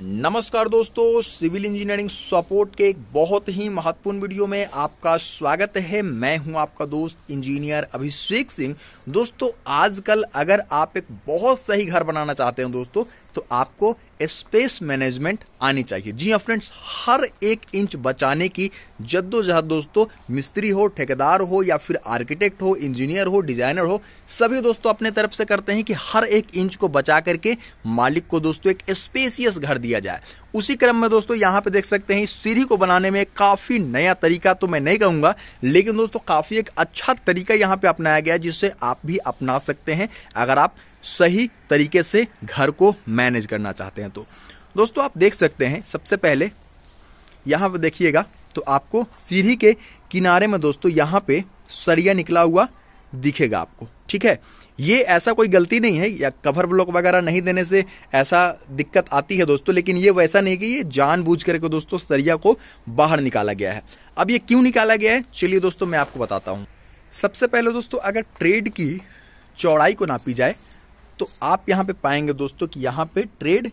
नमस्कार दोस्तों civil engineering support के एक बहुत ही महत्वपूर्ण वीडियो में आपका स्वागत है मैं हूं आपका दोस्त इंजीनियर अभिषेक सिंह दोस्तों आजकल अगर आप एक बहुत सही घर बनाना चाहते हो दोस्तों तो आपको स्पेस मैनेजमेंट आनी चाहिए जी हाँ फ्रेंड्स हर एक इंच बचाने की जद्दोजहद दोस्तों मिस्त्री हो ठेकेदार हो या फिर आर्किटेक्ट हो इंजीनियर हो डिजाइनर हो सभी दोस्तों अपने तरफ से करते हैं कि हर एक इंच को बचा करके मालिक को दोस्तों एक स्पेसियस घर दिया जाए उसी क्रम में दोस्तों यहां पे देख सकते हैं सीढ़ी को बनाने में काफी नया तरीका तो मैं नहीं कहूंगा लेकिन दोस्तों काफी एक अच्छा तरीका यहां पे अपनाया गया जिससे आप भी अपना सकते हैं अगर आप सही तरीके से घर को मैनेज करना चाहते हैं तो दोस्तों आप देख सकते हैं सबसे पहले यहाँ पर देखिएगा तो आपको सीढ़ी के किनारे में दोस्तों यहाँ पे सरिया निकला हुआ दिखेगा आपको ठीक है ये ऐसा कोई गलती नहीं है या कवर ब्लॉक वगैरह नहीं देने से ऐसा दिक्कत आती है दोस्तों लेकिन ये वैसा नहीं कि ये जानबूझ करके दोस्तों सरिया को बाहर निकाला गया है अब ये क्यों निकाला गया है चलिए दोस्तों मैं आपको बताता हूँ सबसे पहले दोस्तों अगर ट्रेड की चौड़ाई को नापी जाए तो आप यहां पे पाएंगे दोस्तों कि यहां पे ट्रेड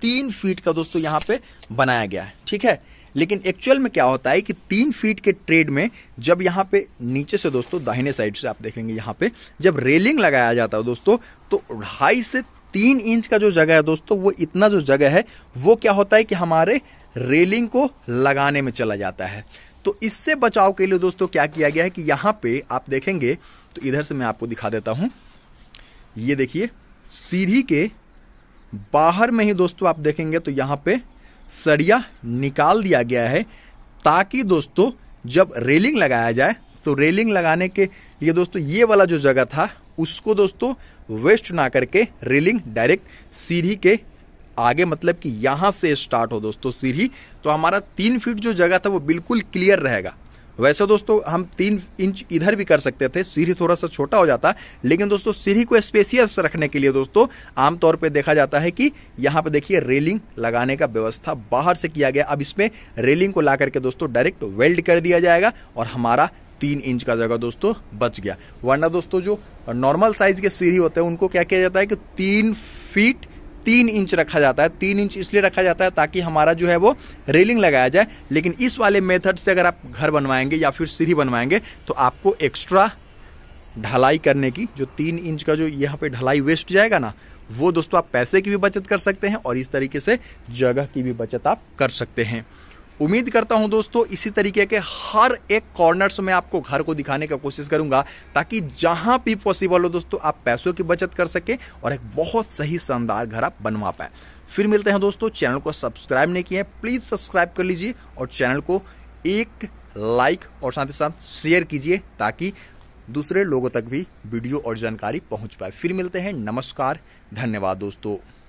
तीन फीट का दोस्तों यहां पे बनाया गया है ठीक है लेकिन एक्चुअल में क्या होता है कि तीन फीट के ट्रेड में जब यहां पे नीचे से दोस्तों दाहिने साइड से आप देखेंगे यहां पे जब रेलिंग लगाया जाता है दोस्तों तो ढाई से तीन इंच का जो जगह है दोस्तों वो इतना जो जगह है वो क्या होता है कि हमारे रेलिंग को लगाने में चला जाता है तो इससे बचाव के लिए दोस्तों क्या किया गया है कि यहां पे आप देखेंगे तो इधर से मैं आपको दिखा देता हूं ये देखिए सीढ़ी के बाहर में ही दोस्तों आप देखेंगे तो यहाँ पे सरिया निकाल दिया गया है ताकि दोस्तों जब रेलिंग लगाया जाए तो रेलिंग लगाने के लिए दोस्तों ये वाला जो जगह था उसको दोस्तों वेस्ट ना करके रेलिंग डायरेक्ट सीढ़ी के आगे मतलब कि यहाँ से स्टार्ट हो दोस्तों सीढ़ी तो हमारा तीन फीट जो जगह था वो बिल्कुल क्लियर रहेगा वैसे दोस्तों हम तीन इंच इधर भी कर सकते थे सीढ़ी थोड़ा सा छोटा हो जाता लेकिन दोस्तों सीढ़ी को स्पेसियस रखने के लिए दोस्तों आमतौर पर देखा जाता है कि यहाँ पे देखिए रेलिंग लगाने का व्यवस्था बाहर से किया गया अब इसमें रेलिंग को ला करके दोस्तों डायरेक्ट वेल्ड कर दिया जाएगा और हमारा तीन इंच का जगह दोस्तों बच गया वरना दोस्तों जो नॉर्मल साइज के सीढ़ी होते हैं उनको क्या किया जाता है कि तीन फीट तीन इंच रखा जाता है तीन इंच इसलिए रखा जाता है ताकि हमारा जो है वो रेलिंग लगाया जाए लेकिन इस वाले मेथड से अगर आप घर बनवाएंगे या फिर सीढ़ी बनवाएंगे तो आपको एक्स्ट्रा ढलाई करने की जो तीन इंच का जो यहाँ पे ढलाई वेस्ट जाएगा ना वो दोस्तों आप पैसे की भी बचत कर सकते हैं और इस तरीके से जगह की भी बचत आप कर सकते हैं उम्मीद करता हूं दोस्तों इसी तरीके के हर एक कॉर्नर से मैं आपको घर को दिखाने का कोशिश करूंगा ताकि जहां भी पॉसिबल हो दोस्तों आप पैसों की बचत कर सके और एक बहुत सही शानदार घर आप बनवा पाए फिर मिलते हैं दोस्तों चैनल को सब्सक्राइब नहीं किए प्लीज़ सब्सक्राइब कर लीजिए और चैनल को एक लाइक और साथ ही साथ शेयर कीजिए ताकि दूसरे लोगों तक भी वीडियो और जानकारी पहुंच पाए फिर मिलते हैं नमस्कार धन्यवाद दोस्तों